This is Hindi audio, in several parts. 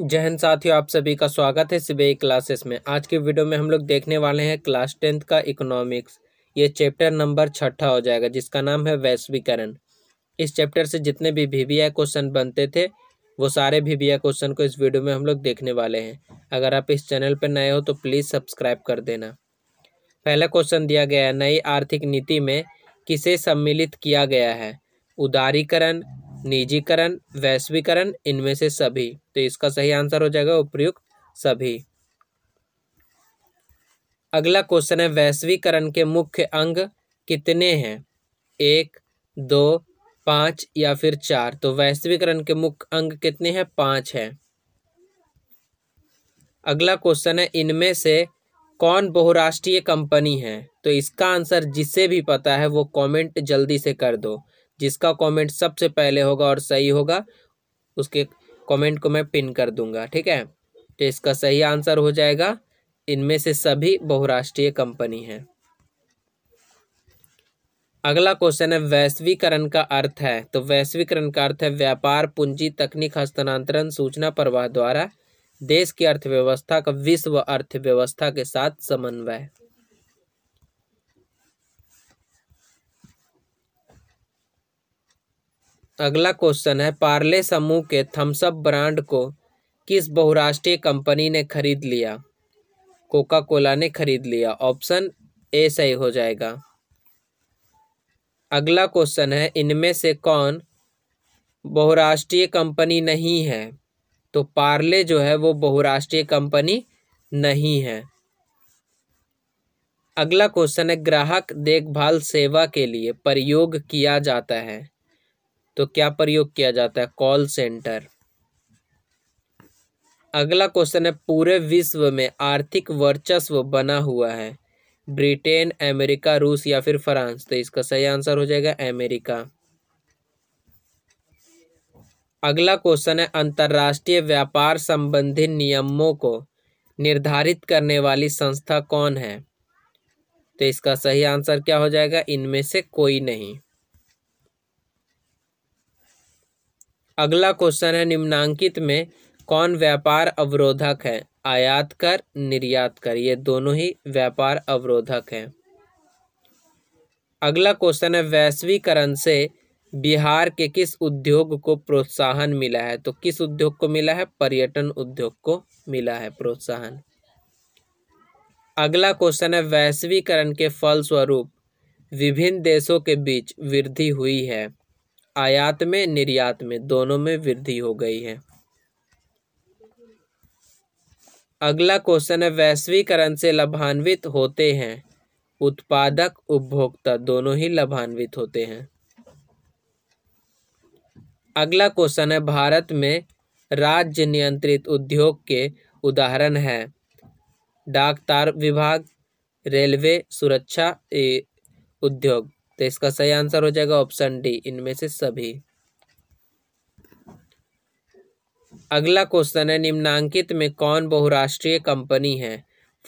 जहन साथियों आप सभी का स्वागत है सीबीआई क्लासेस में आज के वीडियो में हम लोग देखने वाले हैं क्लास टेंथ का इकोनॉमिक्स ये चैप्टर नंबर छठा हो जाएगा जिसका नाम है वैश्वीकरण इस चैप्टर से जितने भी आई क्वेश्चन बनते थे वो सारे वीवीआई क्वेश्चन को इस वीडियो में हम लोग देखने वाले हैं अगर आप इस चैनल पर नए हो तो प्लीज़ सब्सक्राइब कर देना पहला क्वेश्चन दिया गया है नई आर्थिक नीति में किसे सम्मिलित किया गया है उदारीकरण निजीकरण वैश्वीकरण इनमें से सभी तो इसका सही आंसर हो जाएगा उपयुक्त सभी अगला क्वेश्चन है वैश्वीकरण के मुख्य अंग कितने हैं एक दो पाँच या फिर चार तो वैश्वीकरण के मुख्य अंग कितने हैं पाँच हैं अगला क्वेश्चन है इनमें से कौन बहुराष्ट्रीय कंपनी है तो इसका आंसर जिसे भी पता है वो कमेंट जल्दी से कर दो जिसका कमेंट सबसे पहले होगा और सही होगा उसके कमेंट को मैं पिन कर दूंगा ठीक है तो इसका सही आंसर हो जाएगा इनमें से सभी बहुराष्ट्रीय कंपनी हैं अगला क्वेश्चन है वैश्वीकरण का अर्थ है तो वैश्वीकरण का अर्थ है व्यापार पूंजी तकनीक हस्तांतरण सूचना प्रवाह द्वारा देश की अर्थव्यवस्था का विश्व अर्थव्यवस्था के साथ समन्वय अगला क्वेश्चन है पार्ले समूह के थम्सअप ब्रांड को किस बहुराष्ट्रीय कंपनी ने खरीद लिया कोका कोला ने खरीद लिया ऑप्शन ए सही हो जाएगा अगला क्वेश्चन है इनमें से कौन बहुराष्ट्रीय कंपनी नहीं है तो पार्ले जो है वो बहुराष्ट्रीय कंपनी नहीं है अगला क्वेश्चन है ग्राहक देखभाल सेवा के लिए प्रयोग किया जाता है तो क्या प्रयोग किया जाता है कॉल सेंटर अगला क्वेश्चन है पूरे विश्व में आर्थिक वर्चस्व बना हुआ है ब्रिटेन अमेरिका रूस या फिर फ्रांस तो इसका सही आंसर हो जाएगा अमेरिका अगला क्वेश्चन है अंतर्राष्ट्रीय व्यापार संबंधी नियमों को निर्धारित करने वाली संस्था कौन है तो इसका सही आंसर क्या हो जाएगा इनमें से कोई नहीं अगला क्वेश्चन है निम्नांकित में कौन व्यापार अवरोधक है आयात कर निर्यात कर ये दोनों ही व्यापार अवरोधक हैं अगला क्वेश्चन है वैश्वीकरण से बिहार के किस उद्योग को प्रोत्साहन मिला है तो किस उद्योग को मिला है पर्यटन उद्योग को मिला है प्रोत्साहन अगला क्वेश्चन है वैश्वीकरण के फलस्वरूप विभिन्न देशों के बीच वृद्धि हुई है आयात में निर्यात में दोनों में वृद्धि हो गई है अगला क्वेश्चन है वैश्वीकरण से लाभान्वित होते हैं उत्पादक उपभोक्ता दोनों ही लाभान्वित होते हैं अगला क्वेश्चन है भारत में राज्य नियंत्रित उद्योग के उदाहरण है डाक तार विभाग रेलवे सुरक्षा उद्योग तो इसका सही आंसर हो जाएगा ऑप्शन डी इनमें से सभी अगला क्वेश्चन है निम्नांकित में कौन बहुराष्ट्रीय कंपनी है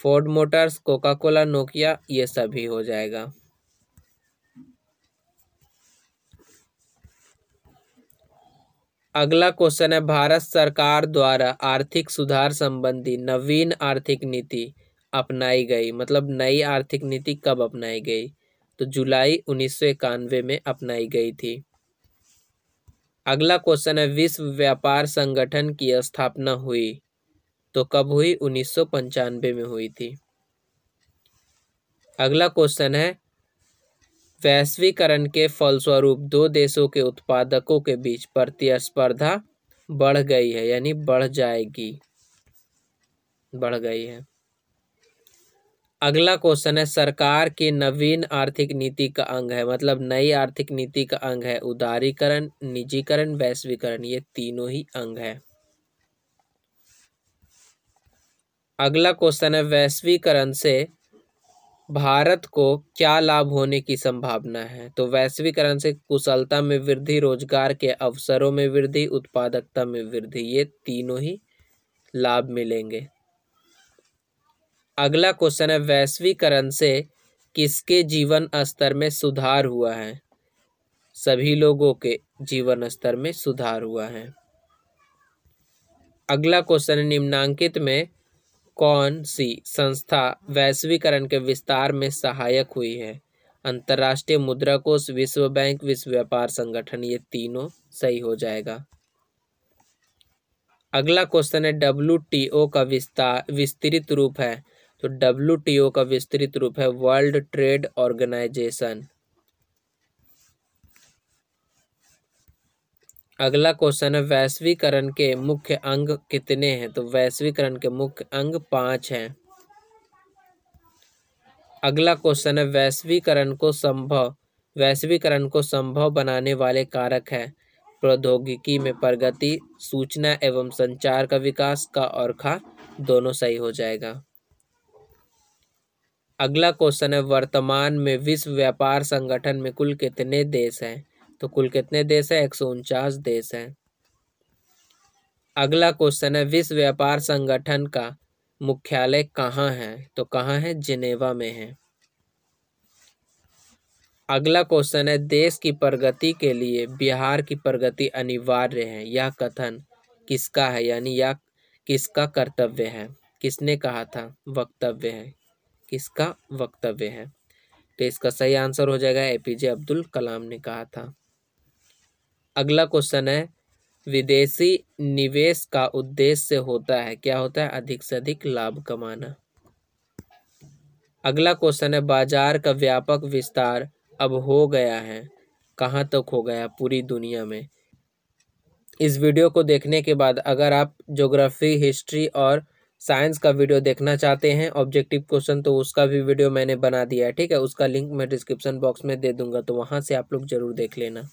Ford Motors Coca Cola Nokia ये सभी हो जाएगा अगला क्वेश्चन है भारत सरकार द्वारा आर्थिक सुधार संबंधी नवीन आर्थिक नीति अपनाई गई मतलब नई आर्थिक नीति कब अपनाई गई तो जुलाई उन्नीस में अपनाई गई थी अगला क्वेश्चन है विश्व व्यापार संगठन की स्थापना हुई तो कब हुई उन्नीस में हुई थी अगला क्वेश्चन है वैश्वीकरण के फलस्वरूप दो देशों के उत्पादकों के बीच प्रतिस्पर्धा बढ़ गई है यानी बढ़ जाएगी बढ़ गई है अगला क्वेश्चन है सरकार की नवीन आर्थिक नीति का अंग है मतलब नई आर्थिक नीति का अंग है उदारीकरण निजीकरण वैश्वीकरण ये तीनों ही अंग है अगला क्वेश्चन है वैश्वीकरण से भारत को क्या लाभ होने की संभावना है तो वैश्वीकरण से कुशलता में वृद्धि रोजगार के अवसरों में वृद्धि उत्पादकता में वृद्धि ये तीनों ही लाभ मिलेंगे अगला क्वेश्चन है वैश्वीकरण से किसके जीवन स्तर में सुधार हुआ है सभी लोगों के जीवन स्तर में सुधार हुआ है अगला क्वेश्चन है निम्नांकित में कौन सी संस्था वैश्वीकरण के विस्तार में सहायक हुई है अंतर्राष्ट्रीय मुद्रा कोष विश्व बैंक विश्व व्यापार संगठन ये तीनों सही हो जाएगा अगला क्वेश्चन है डब्ल्यू का विस्तार विस्तृत रूप है तो डब्ल्यू का विस्तृत रूप है वर्ल्ड ट्रेड ऑर्गेनाइजेशन अगला क्वेश्चन है वैश्वीकरण के मुख्य अंग कितने हैं तो वैश्वीकरण के मुख्य अंग पांच हैं अगला क्वेश्चन है वैश्वीकरण को संभव वैश्वीकरण को संभव बनाने वाले कारक हैं प्रौद्योगिकी में प्रगति सूचना एवं संचार का विकास का और खा दोनों सही हो जाएगा अगला क्वेश्चन है वर्तमान में विश्व व्यापार संगठन में कुल कितने देश हैं तो कुल कितने देश हैं एक सौ उनचास देश हैं अगला क्वेश्चन है विश्व व्यापार संगठन का मुख्यालय कहाँ है तो कहाँ है जिनेवा में है अगला क्वेश्चन है देश की प्रगति के लिए बिहार की प्रगति अनिवार्य है यह कथन किसका है यानी यह किसका कर्तव्य है किसने कहा था वक्तव्य है किसका वक्तव्य है तो इसका सही आंसर हो जाएगा एपीजे अब्दुल कलाम ने कहा था अगला क्वेश्चन है विदेशी निवेश का उद्देश्य होता है क्या होता है अधिक से अधिक लाभ कमाना अगला क्वेश्चन है बाजार का व्यापक विस्तार अब हो गया है कहाँ तक तो हो गया पूरी दुनिया में इस वीडियो को देखने के बाद अगर आप ज्योग्राफी हिस्ट्री और साइंस का वीडियो देखना चाहते हैं ऑब्जेक्टिव क्वेश्चन तो उसका भी वीडियो मैंने बना दिया है ठीक है उसका लिंक मैं डिस्क्रिप्शन बॉक्स में दे दूंगा तो वहाँ से आप लोग ज़रूर देख लेना